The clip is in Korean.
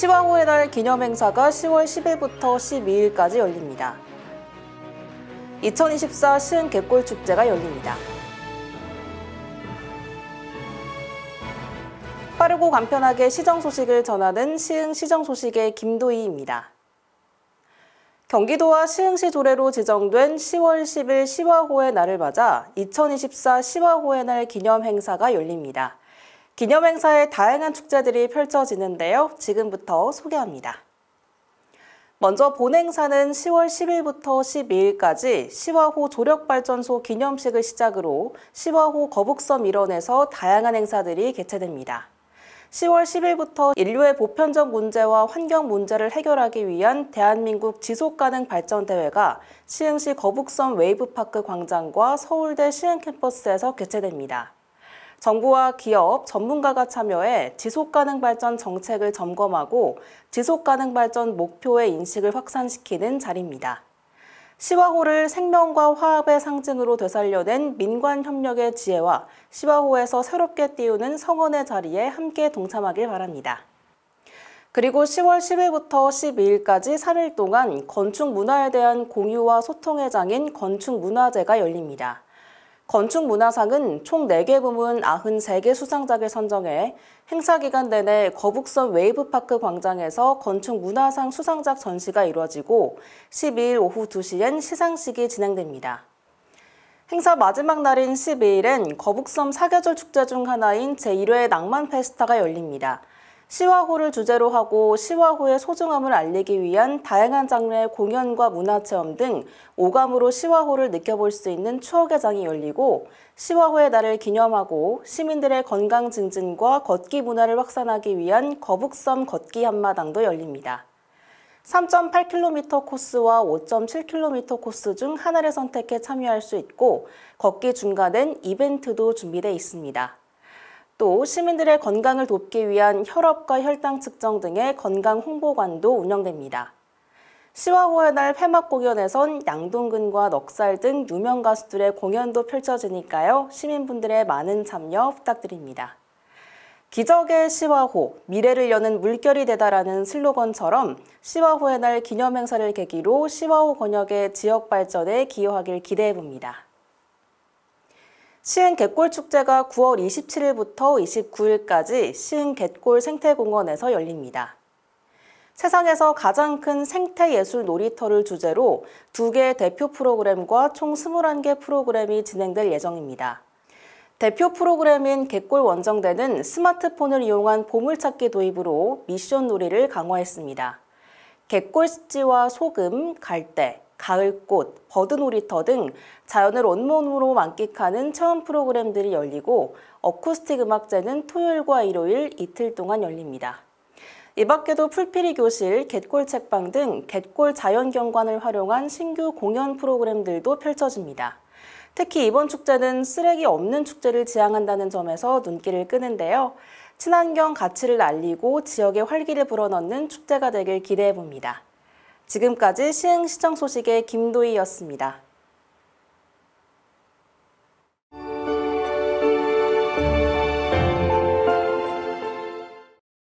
시황호의 날 기념행사가 10월 10일부터 12일까지 열립니다. 2024 시흥 갯골축제가 열립니다. 빠르고 간편하게 시정 소식을 전하는 시흥 시정 소식의 김도희입니다. 경기도와 시흥시 조례로 지정된 10월 10일 시화호의 날을 맞아 2024 시화호의 날 기념 행사가 열립니다. 기념행사에 다양한 축제들이 펼쳐지는데요. 지금부터 소개합니다. 먼저 본행사는 10월 10일부터 12일까지 시화호 조력발전소 기념식을 시작으로 시화호 거북섬 일원에서 다양한 행사들이 개최됩니다. 10월 10일부터 인류의 보편적 문제와 환경 문제를 해결하기 위한 대한민국 지속가능 발전대회가 시흥시 거북섬 웨이브파크 광장과 서울대 시흥캠퍼스에서 개최됩니다. 정부와 기업, 전문가가 참여해 지속가능 발전 정책을 점검하고 지속가능 발전 목표의 인식을 확산시키는 자리입니다. 시와호를 생명과 화합의 상징으로 되살려낸 민관 협력의 지혜와 시와호에서 새롭게 띄우는 성원의 자리에 함께 동참하길 바랍니다. 그리고 10월 10일부터 12일까지 3일 동안 건축 문화에 대한 공유와 소통의 장인 건축 문화제가 열립니다. 건축 문화상은 총 4개 부문 93개 수상작을 선정해 행사 기간 내내 거북선 웨이브파크 광장에서 건축 문화상 수상작 전시가 이루어지고 12일 오후 2시엔 시상식이 진행됩니다. 행사 마지막 날인 12일엔 거북섬 사계절 축제 중 하나인 제1회 낭만 페스타가 열립니다. 시와호를 주제로 하고 시와호의 소중함을 알리기 위한 다양한 장르의 공연과 문화체험 등 오감으로 시와호를 느껴볼 수 있는 추억의 장이 열리고 시와호의 날을 기념하고 시민들의 건강 증진과 걷기 문화를 확산하기 위한 거북섬 걷기 한마당도 열립니다. 3.8km 코스와 5.7km 코스 중 하나를 선택해 참여할 수 있고 걷기 중간엔 이벤트도 준비돼 있습니다. 또 시민들의 건강을 돕기 위한 혈압과 혈당 측정 등의 건강 홍보관도 운영됩니다. 시화월의날 폐막 공연에선 양동근과 넉살 등 유명 가수들의 공연도 펼쳐지니까요. 시민분들의 많은 참여 부탁드립니다. 기적의 시화호, 미래를 여는 물결이 되다라는 슬로건처럼 시화호의 날 기념행사를 계기로 시화호 권역의 지역 발전에 기여하길 기대해봅니다. 시흥 갯골 축제가 9월 27일부터 29일까지 시흥 갯골 생태공원에서 열립니다. 세상에서 가장 큰 생태예술 놀이터를 주제로 두 개의 대표 프로그램과 총 21개 프로그램이 진행될 예정입니다. 대표 프로그램인 갯골 원정대는 스마트폰을 이용한 보물찾기 도입으로 미션 놀이를 강화했습니다. 갯골 습지와 소금, 갈대, 가을꽃, 버드놀이터 등 자연을 온몸으로 만끽하는 체험 프로그램들이 열리고 어쿠스틱 음악제는 토요일과 일요일 이틀 동안 열립니다. 이 밖에도 풀피리 교실, 갯골 책방 등 갯골 자연경관을 활용한 신규 공연 프로그램들도 펼쳐집니다. 특히 이번 축제는 쓰레기 없는 축제를 지향한다는 점에서 눈길을 끄는데요. 친환경 가치를 알리고 지역의 활기를 불어넣는 축제가 되길 기대해 봅니다. 지금까지 시흥시청 소식의 김도희였습니다.